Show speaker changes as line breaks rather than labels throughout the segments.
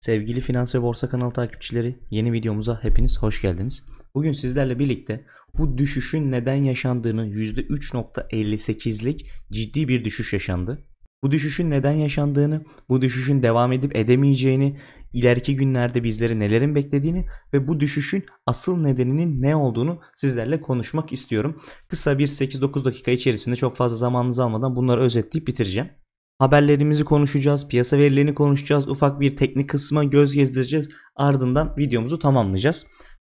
Sevgili Finans ve Borsa kanalı takipçileri, yeni videomuza hepiniz hoş geldiniz. Bugün sizlerle birlikte bu düşüşün neden yaşandığını %3.58'lik ciddi bir düşüş yaşandı. Bu düşüşün neden yaşandığını, bu düşüşün devam edip edemeyeceğini, ileriki günlerde bizleri nelerin beklediğini ve bu düşüşün asıl nedeninin ne olduğunu sizlerle konuşmak istiyorum. Kısa bir 8-9 dakika içerisinde çok fazla zamanınızı almadan bunları özetleyip bitireceğim. Haberlerimizi konuşacağız, piyasa verilerini konuşacağız, ufak bir teknik kısma göz gezdireceğiz. Ardından videomuzu tamamlayacağız.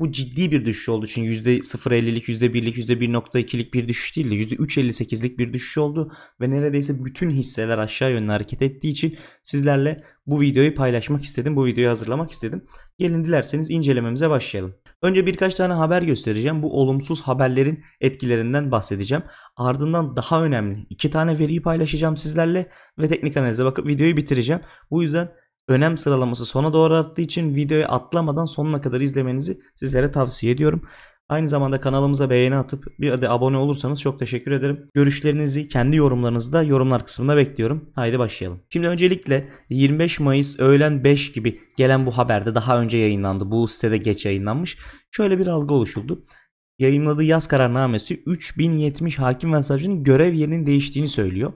Bu ciddi bir düşüş olduğu için %0.50'lik, %1'lik, %1.2'lik bir düşüş değil de %3.58'lik bir düşüş oldu. Ve neredeyse bütün hisseler aşağı yönlü hareket ettiği için sizlerle bu videoyu paylaşmak istedim. Bu videoyu hazırlamak istedim. Gelin dilerseniz incelememize başlayalım. Önce birkaç tane haber göstereceğim. Bu olumsuz haberlerin etkilerinden bahsedeceğim. Ardından daha önemli iki tane veriyi paylaşacağım sizlerle ve teknik analize bakıp videoyu bitireceğim. Bu yüzden önem sıralaması sona doğru arttığı için videoyu atlamadan sonuna kadar izlemenizi sizlere tavsiye ediyorum. Aynı zamanda kanalımıza beğeni atıp bir de abone olursanız çok teşekkür ederim. Görüşlerinizi kendi yorumlarınızı da yorumlar kısmında bekliyorum. Haydi başlayalım. Şimdi öncelikle 25 Mayıs öğlen 5 gibi gelen bu haberde daha önce yayınlandı. Bu sitede geç yayınlanmış. Şöyle bir algı oluşuldu. Yayınladığı yaz kararnamesi 3070 hakim ve savcının görev yerinin değiştiğini söylüyor.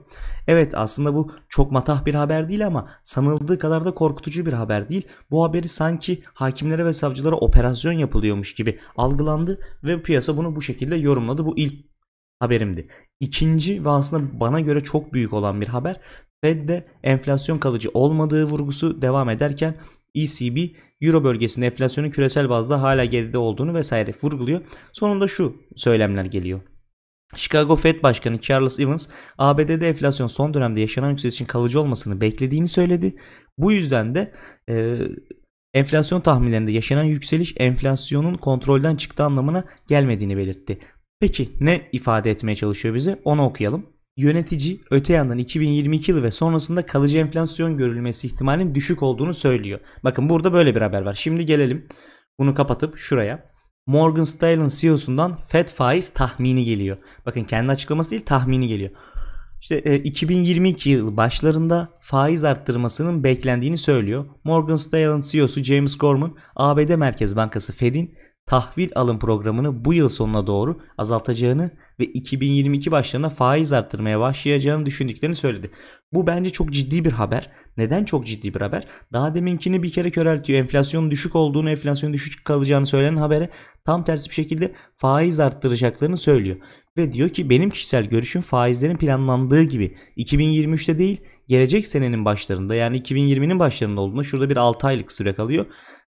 Evet aslında bu çok matah bir haber değil ama sanıldığı kadar da korkutucu bir haber değil. Bu haberi sanki hakimlere ve savcılara operasyon yapılıyormuş gibi algılandı ve piyasa bunu bu şekilde yorumladı. Bu ilk haberimdi. İkinci ve aslında bana göre çok büyük olan bir haber Fed'de enflasyon kalıcı olmadığı vurgusu devam ederken ECB Euro bölgesinde enflasyonun küresel bazda hala geride olduğunu vesaire vurguluyor. Sonunda şu söylemler geliyor. Chicago Fed Başkanı Charles Evans, ABD'de enflasyon son dönemde yaşanan yükselişin kalıcı olmasını beklediğini söyledi. Bu yüzden de e, enflasyon tahminlerinde yaşanan yükseliş enflasyonun kontrolden çıktığı anlamına gelmediğini belirtti. Peki ne ifade etmeye çalışıyor bize? Onu okuyalım. Yönetici öte yandan 2022 yılı ve sonrasında kalıcı enflasyon görülmesi ihtimalinin düşük olduğunu söylüyor. Bakın burada böyle bir haber var. Şimdi gelelim bunu kapatıp şuraya. Morgan Stanley'in CEO'sundan Fed faiz tahmini geliyor. Bakın kendi açıklaması değil tahmini geliyor. İşte 2022 e, yıl başlarında faiz arttırmasının beklendiğini söylüyor. Morgan Stanley'in CEO'su James Gorman, ABD Merkez Bankası Fed'in tahvil alım programını bu yıl sonuna doğru azaltacağını ve 2022 başlarına faiz arttırmaya başlayacağını düşündüklerini söyledi. Bu bence çok ciddi bir haber. Neden çok ciddi bir haber? Daha deminkini bir kere köreltiyor. enflasyon düşük olduğunu, enflasyon düşük kalacağını söylenen habere tam tersi bir şekilde faiz arttıracaklarını söylüyor. Ve diyor ki benim kişisel görüşüm faizlerin planlandığı gibi 2023'te değil gelecek senenin başlarında yani 2020'nin başlarında olduğunda şurada bir 6 aylık süre kalıyor.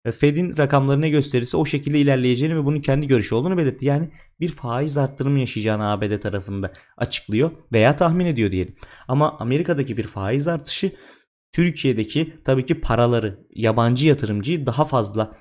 E, Fed'in rakamları gösterirse o şekilde ilerleyeceğini ve bunun kendi görüşü olduğunu belirtti. Yani bir faiz arttırımı yaşayacağını ABD tarafında açıklıyor veya tahmin ediyor diyelim. Ama Amerika'daki bir faiz artışı Türkiye'deki tabii ki paraları, yabancı yatırımcıyı daha fazla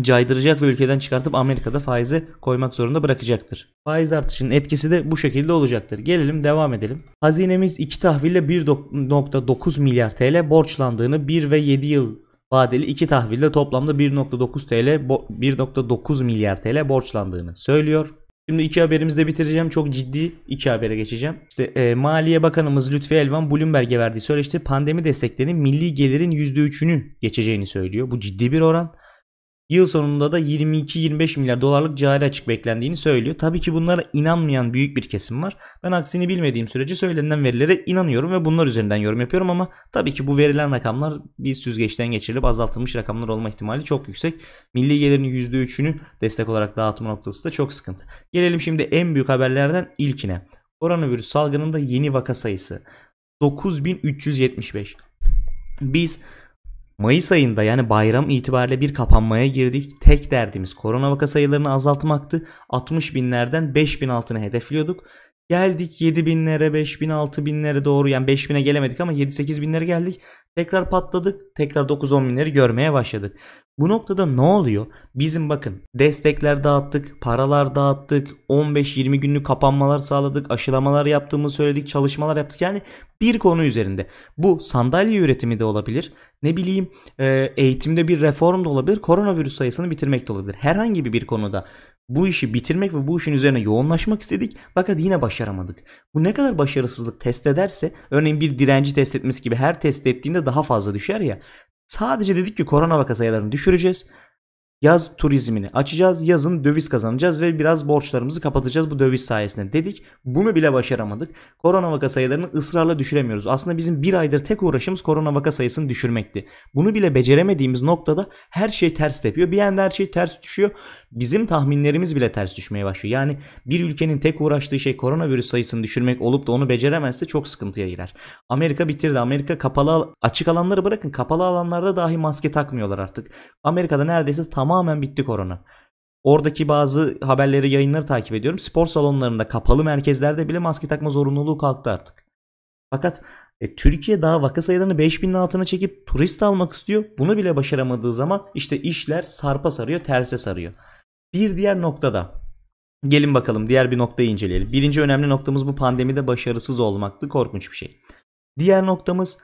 caydıracak ve ülkeden çıkartıp Amerika'da faize koymak zorunda bırakacaktır. Faiz artışının etkisi de bu şekilde olacaktır. Gelelim devam edelim. Hazinemiz iki tahville 1.9 milyar TL borçlandığını 1 ve 7 yıl vadeli iki tahvilde toplamda 1.9 TL 1.9 milyar TL borçlandığını söylüyor. Şimdi iki haberimizde bitireceğim. Çok ciddi iki habere geçeceğim. İşte e, Maliye Bakanımız Lütfi Elvan Bloomberg'e verdiği söyleşte pandemi desteklerinin milli gelirin %3'ünü geçeceğini söylüyor. Bu ciddi bir oran. Yıl sonunda da 22-25 milyar dolarlık cari açık beklendiğini söylüyor. Tabii ki bunlara inanmayan büyük bir kesim var. Ben aksini bilmediğim sürece söylenen verilere inanıyorum ve bunlar üzerinden yorum yapıyorum ama tabii ki bu verilen rakamlar bir süzgeçten geçirilip azaltılmış rakamlar olma ihtimali çok yüksek. Milli gelirin %3'ünü destek olarak dağıtma noktası da çok sıkıntı. Gelelim şimdi en büyük haberlerden ilkine. Koronavirüs salgınında yeni vaka sayısı 9375. Biz Mayıs ayında yani bayram itibariyle bir kapanmaya girdik. Tek derdimiz korona vaka sayılarını azaltmaktı. 60 binlerden 5 bin altına hedefliyorduk. Geldik 7 binlere, 5 bin, 6 binlere doğru yani 5 bine gelemedik ama 7-8 binlere geldik. Tekrar patladık. Tekrar 9-10 binleri görmeye başladık. Bu noktada ne oluyor? Bizim bakın destekler dağıttık, paralar dağıttık, 15-20 günlük kapanmalar sağladık, aşılamalar yaptığımızı söyledik, çalışmalar yaptık. Yani bir konu üzerinde. Bu sandalye üretimi de olabilir. Ne bileyim eğitimde bir reform da olabilir. Koronavirüs sayısını bitirmek de olabilir. Herhangi bir konuda bu işi bitirmek ve bu işin üzerine yoğunlaşmak istedik fakat yine başaramadık. Bu ne kadar başarısızlık test ederse örneğin bir direnci test etmesi gibi her test ettiğinde daha fazla düşer ya. Sadece dedik ki korona vaka sayılarını düşüreceğiz yaz turizmini açacağız. Yazın döviz kazanacağız ve biraz borçlarımızı kapatacağız bu döviz sayesinde dedik. Bunu bile başaramadık. Korona vaka sayılarını ısrarla düşüremiyoruz. Aslında bizim bir aydır tek uğraşımız korona vaka sayısını düşürmekti. Bunu bile beceremediğimiz noktada her şey ters tepiyor. Bir anda her şey ters düşüyor. Bizim tahminlerimiz bile ters düşmeye başlıyor. Yani bir ülkenin tek uğraştığı şey koronavirüs sayısını düşürmek olup da onu beceremezse çok sıkıntıya girer. Amerika bitirdi. Amerika kapalı açık alanları bırakın kapalı alanlarda dahi maske takmıyorlar artık. Amerika'da neredeyse tamam tamamen bitti korona. Oradaki bazı haberleri, yayınları takip ediyorum. Spor salonlarında, kapalı merkezlerde bile maske takma zorunluluğu kalktı artık. Fakat e, Türkiye daha vaka sayılarını 5000'in altına çekip turist almak istiyor. Bunu bile başaramadığı zaman işte işler sarpa sarıyor, terse sarıyor. Bir diğer noktada gelin bakalım diğer bir noktayı inceleyelim. Birinci önemli noktamız bu pandemide başarısız olmaktı. Korkunç bir şey. Diğer noktamız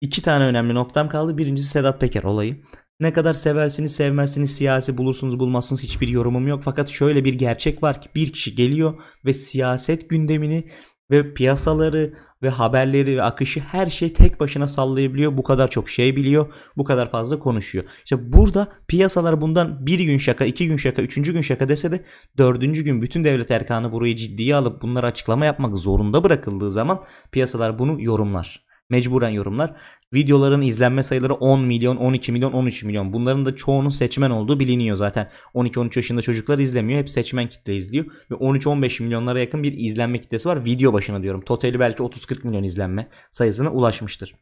iki tane önemli noktam kaldı. Birincisi Sedat Peker olayı. Ne kadar seversiniz sevmezsiniz siyasi bulursunuz bulmazsınız hiçbir yorumum yok. Fakat şöyle bir gerçek var ki bir kişi geliyor ve siyaset gündemini ve piyasaları ve haberleri ve akışı her şey tek başına sallayabiliyor. Bu kadar çok şey biliyor. Bu kadar fazla konuşuyor. İşte burada piyasalar bundan bir gün şaka, iki gün şaka, üçüncü gün şaka dese de dördüncü gün bütün devlet erkanı burayı ciddiye alıp bunlara açıklama yapmak zorunda bırakıldığı zaman piyasalar bunu yorumlar. Mecburen yorumlar. Videoların izlenme sayıları 10 milyon, 12 milyon, 13 milyon. Bunların da çoğunun seçmen olduğu biliniyor zaten. 12-13 yaşında çocuklar izlemiyor. Hep seçmen kitle izliyor. Ve 13-15 milyonlara yakın bir izlenme kitlesi var. Video başına diyorum. Totali belki 30-40 milyon izlenme sayısına ulaşmıştır.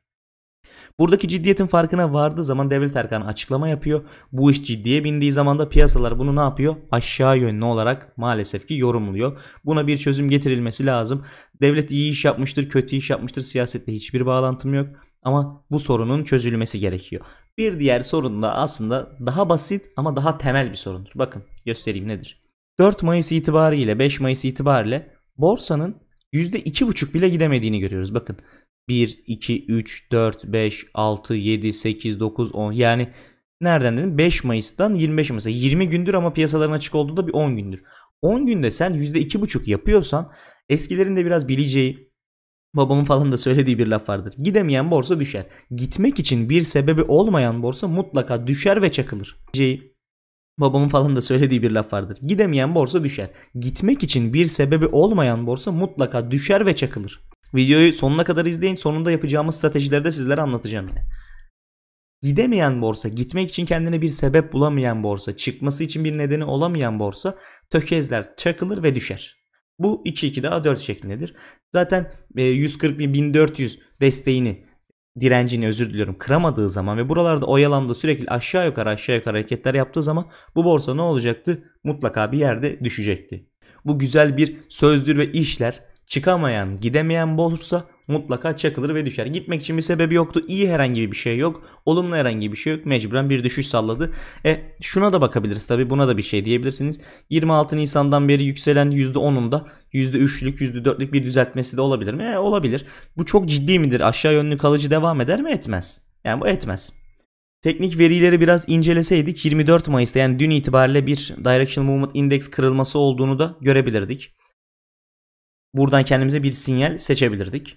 Buradaki ciddiyetin farkına vardığı zaman Devlet Erkan açıklama yapıyor. Bu iş ciddiye bindiği zaman da piyasalar bunu ne yapıyor? Aşağı yönlü olarak maalesef ki yorumluyor. Buna bir çözüm getirilmesi lazım. Devlet iyi iş yapmıştır, kötü iş yapmıştır. Siyasetle hiçbir bağlantım yok. Ama bu sorunun çözülmesi gerekiyor. Bir diğer sorun da aslında daha basit ama daha temel bir sorundur. Bakın göstereyim nedir. 4 Mayıs itibariyle 5 Mayıs itibariyle borsanın %2,5 bile gidemediğini görüyoruz. Bakın 1, 2, 3, 4, 5, 6, 7, 8, 9, 10 yani nereden dedim 5 Mayıs'tan 25 Mayıs'a 20 gündür ama piyasaların açık olduğu da bir 10 gündür. 10 günde sen %2,5 yapıyorsan eskilerin de biraz bileceği babamın falan da söylediği bir laf vardır. Gidemeyen borsa düşer. Gitmek için bir sebebi olmayan borsa mutlaka düşer ve çakılır. bileceği Babamın falan da söylediği bir laf vardır. Gidemeyen borsa düşer. Gitmek için bir sebebi olmayan borsa mutlaka düşer ve çakılır. Videoyu sonuna kadar izleyin. Sonunda yapacağımız stratejileri de sizlere anlatacağım yine. Gidemeyen borsa, gitmek için kendine bir sebep bulamayan borsa, çıkması için bir nedeni olamayan borsa tökezler, çakılır ve düşer. Bu 2-2 daha 4 şeklindedir. Zaten 140 e, desteğini direncini özür diliyorum kıramadığı zaman ve buralarda oyalandı sürekli aşağı yukarı aşağı yukarı hareketler yaptığı zaman bu borsa ne olacaktı? Mutlaka bir yerde düşecekti. Bu güzel bir sözdür ve işler Çıkamayan, gidemeyen borsa mutlaka çakılır ve düşer. Gitmek için bir sebebi yoktu. İyi herhangi bir şey yok. Olumlu herhangi bir şey yok. Mecburen bir düşüş salladı. E şuna da bakabiliriz tabi. Buna da bir şey diyebilirsiniz. 26 Nisan'dan beri yükselen %10'unda %3'lük %4'lük bir düzeltmesi de olabilir mi? E olabilir. Bu çok ciddi midir? Aşağı yönlü kalıcı devam eder mi? Etmez. Yani bu etmez. Teknik verileri biraz inceleseydik 24 Mayıs'ta yani dün itibariyle bir Directional Movement Index kırılması olduğunu da görebilirdik. Buradan kendimize bir sinyal seçebilirdik.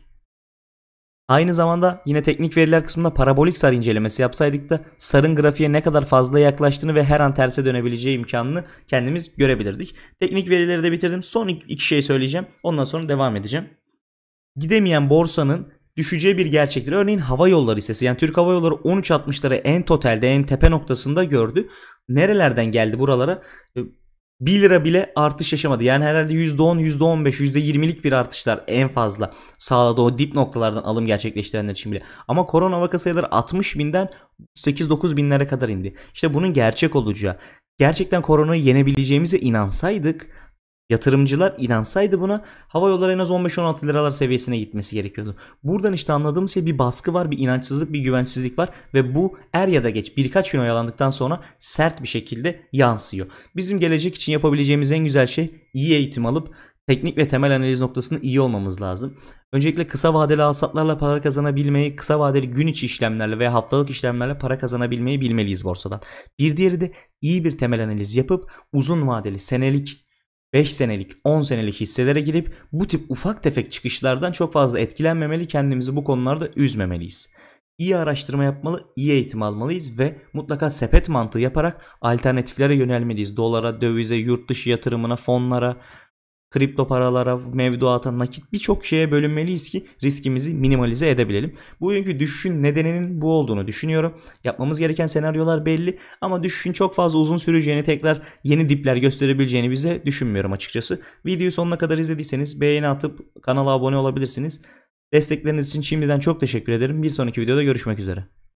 Aynı zamanda yine teknik veriler kısmında parabolik sarı incelemesi yapsaydık da sarın grafiğe ne kadar fazla yaklaştığını ve her an terse dönebileceği imkanını kendimiz görebilirdik. Teknik verileri de bitirdim. Son iki şey söyleyeceğim. Ondan sonra devam edeceğim. Gidemeyen borsanın düşeceği bir gerçektir. Örneğin hava yolları hissesi yani Türk Hava Yolları 13.60'ları en totalde en tepe noktasında gördü. Nerelerden geldi buralara? Ee, 1 lira bile artış yaşamadı. Yani herhalde %10, %15, %20'lik bir artışlar en fazla sağladı o dip noktalardan alım gerçekleştirenler için bile. Ama korona vaka sayıları 60 binden 8-9 binlere kadar indi. İşte bunun gerçek olacağı. Gerçekten koronayı yenebileceğimize inansaydık Yatırımcılar inansaydı buna hava yolları en az 15-16 liralar seviyesine gitmesi gerekiyordu. Buradan işte anladığımız şey bir baskı var, bir inançsızlık, bir güvensizlik var ve bu er ya da geç birkaç gün oyalandıktan sonra sert bir şekilde yansıyor. Bizim gelecek için yapabileceğimiz en güzel şey iyi eğitim alıp teknik ve temel analiz noktasında iyi olmamız lazım. Öncelikle kısa vadeli alsatlarla para kazanabilmeyi, kısa vadeli gün içi işlemlerle veya haftalık işlemlerle para kazanabilmeyi bilmeliyiz borsadan. Bir diğeri de iyi bir temel analiz yapıp uzun vadeli senelik 5 senelik, 10 senelik hisselere girip bu tip ufak tefek çıkışlardan çok fazla etkilenmemeli, kendimizi bu konularda üzmemeliyiz. İyi araştırma yapmalı, iyi eğitim almalıyız ve mutlaka sepet mantığı yaparak alternatiflere yönelmeliyiz. Dolara, dövize, yurt dışı yatırımına, fonlara, kripto paralara, mevduata, nakit birçok şeye bölünmeliyiz ki riskimizi minimalize edebilelim. Bugünkü düşüşün nedeninin bu olduğunu düşünüyorum. Yapmamız gereken senaryolar belli ama düşüşün çok fazla uzun süreceğini tekrar yeni dipler gösterebileceğini bize düşünmüyorum açıkçası. Videoyu sonuna kadar izlediyseniz beğeni atıp kanala abone olabilirsiniz. Destekleriniz için şimdiden çok teşekkür ederim. Bir sonraki videoda görüşmek üzere.